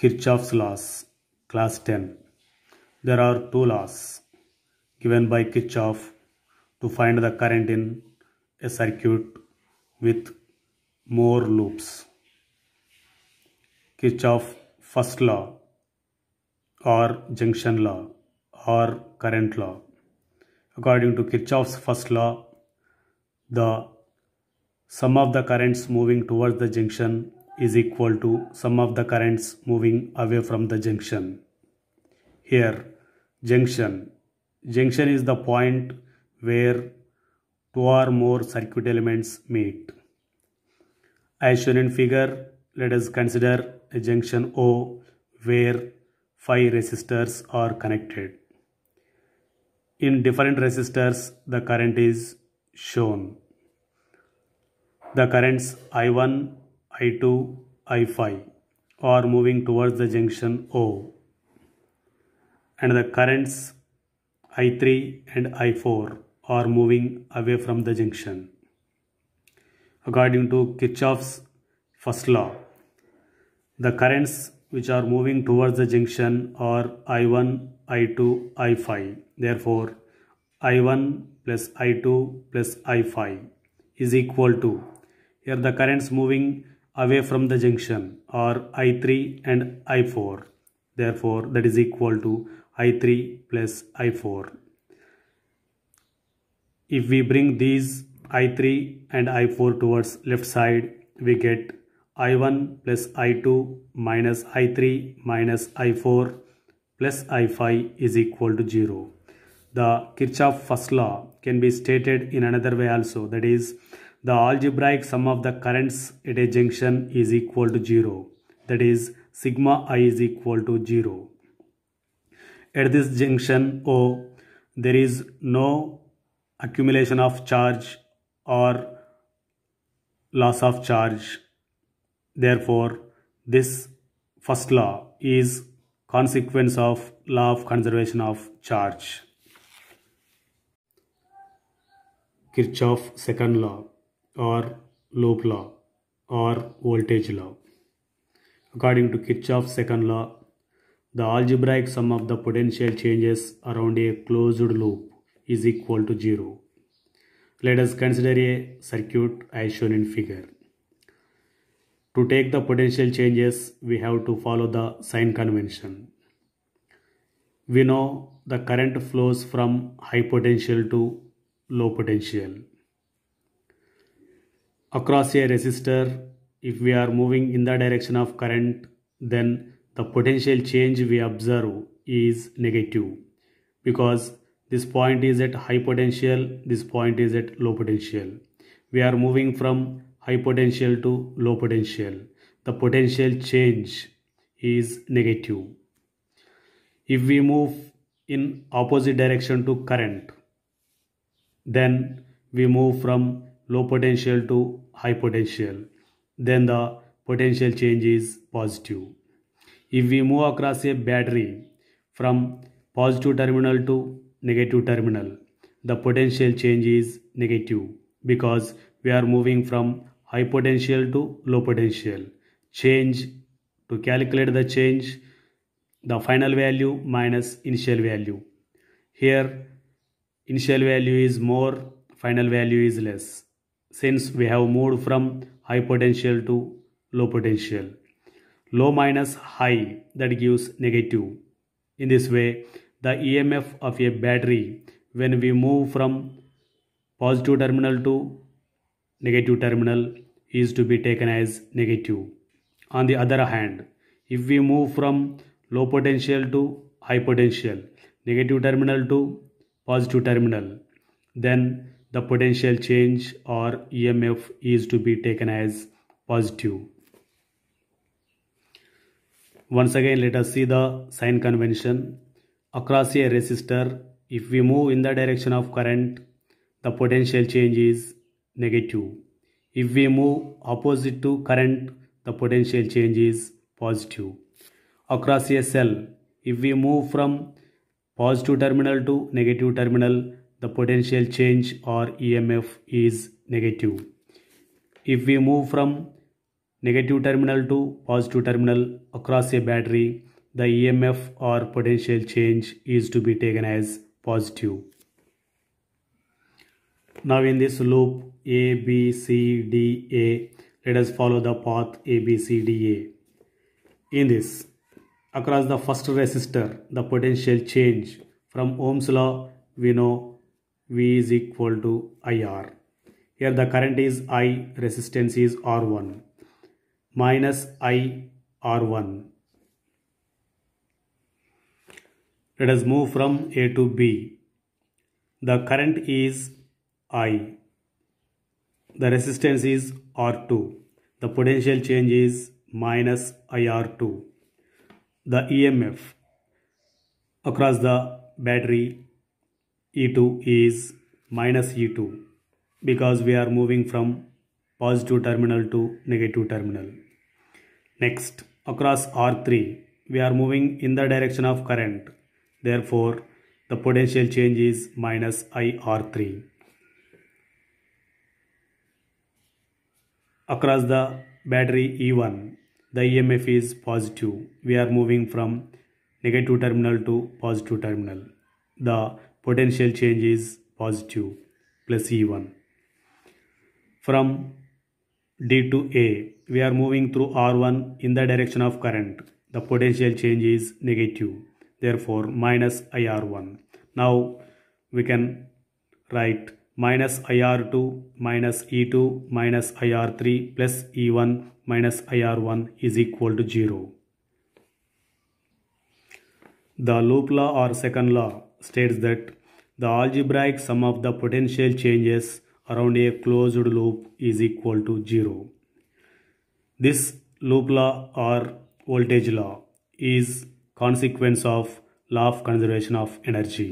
Kirchhoff's laws, class 10. There are two laws given by Kirchhoff to find the current in a circuit with more loops. Kirchhoff first law or junction law or current law. According to Kirchhoff's first law, the sum of the currents moving towards the junction is equal to sum of the currents moving away from the junction. Here, junction. Junction is the point where two or more circuit elements meet. As shown in figure, let us consider a junction O where five resistors are connected. In different resistors, the current is shown. The currents I1, I2, I5 are moving towards the junction O and the currents I3 and I4 are moving away from the junction. According to Kirchhoff's first law, the currents which are moving towards the junction are I1, I2, I5. Therefore, I1 plus I2 plus I5 is equal to, here the currents moving away from the junction are I3 and I4. Therefore, that is equal to I3 plus I4. If we bring these I3 and I4 towards left side, we get I1 plus I2 minus I3 minus I4 plus I5 is equal to 0. The Kirchhoff first law can be stated in another way also that is the algebraic sum of the currents at a junction is equal to 0. That is, sigma i is equal to 0. At this junction O, there is no accumulation of charge or loss of charge. Therefore, this first law is consequence of law of conservation of charge. Kirchhoff second law or loop law or voltage law. According to Kirchhoff's second law, the algebraic sum of the potential changes around a closed loop is equal to 0. Let us consider a circuit as shown in figure. To take the potential changes, we have to follow the sign convention. We know the current flows from high potential to low potential across a resistor if we are moving in the direction of current then the potential change we observe is negative because this point is at high potential this point is at low potential we are moving from high potential to low potential the potential change is negative if we move in opposite direction to current then we move from low potential to high potential, then the potential change is positive. If we move across a battery from positive terminal to negative terminal, the potential change is negative because we are moving from high potential to low potential. Change to calculate the change, the final value minus initial value. Here, initial value is more, final value is less since we have moved from high potential to low potential. Low minus high that gives negative. In this way, the EMF of a battery when we move from positive terminal to negative terminal is to be taken as negative. On the other hand, if we move from low potential to high potential, negative terminal to positive terminal, then the potential change or EMF is to be taken as positive. Once again, let us see the sign convention. Across a resistor, if we move in the direction of current, the potential change is negative. If we move opposite to current, the potential change is positive. Across a cell, if we move from positive terminal to negative terminal, the potential change or EMF is negative. If we move from negative terminal to positive terminal across a battery, the EMF or potential change is to be taken as positive. Now in this loop A, B, C, D, A, let us follow the path A, B, C, D, A. In this, across the first resistor, the potential change from Ohm's law, we know V is equal to IR. Here the current is I, resistance is R1 minus I R1. Let us move from A to B. The current is I. The resistance is R2. The potential change is minus IR2. The EMF across the battery E2 is minus E2 because we are moving from positive terminal to negative terminal. Next, across R3, we are moving in the direction of current. Therefore, the potential change is minus IR3. Across the battery E1, the EMF is positive. We are moving from negative terminal to positive terminal. The potential change is positive plus E1. From D to A, we are moving through R1 in the direction of current. The potential change is negative, therefore minus IR1. Now we can write minus IR2 minus E2 minus IR3 plus E1 minus IR1 is equal to 0. The loop law or second law states that the algebraic sum of the potential changes around a closed loop is equal to 0. This loop law or voltage law is consequence of law of conservation of energy.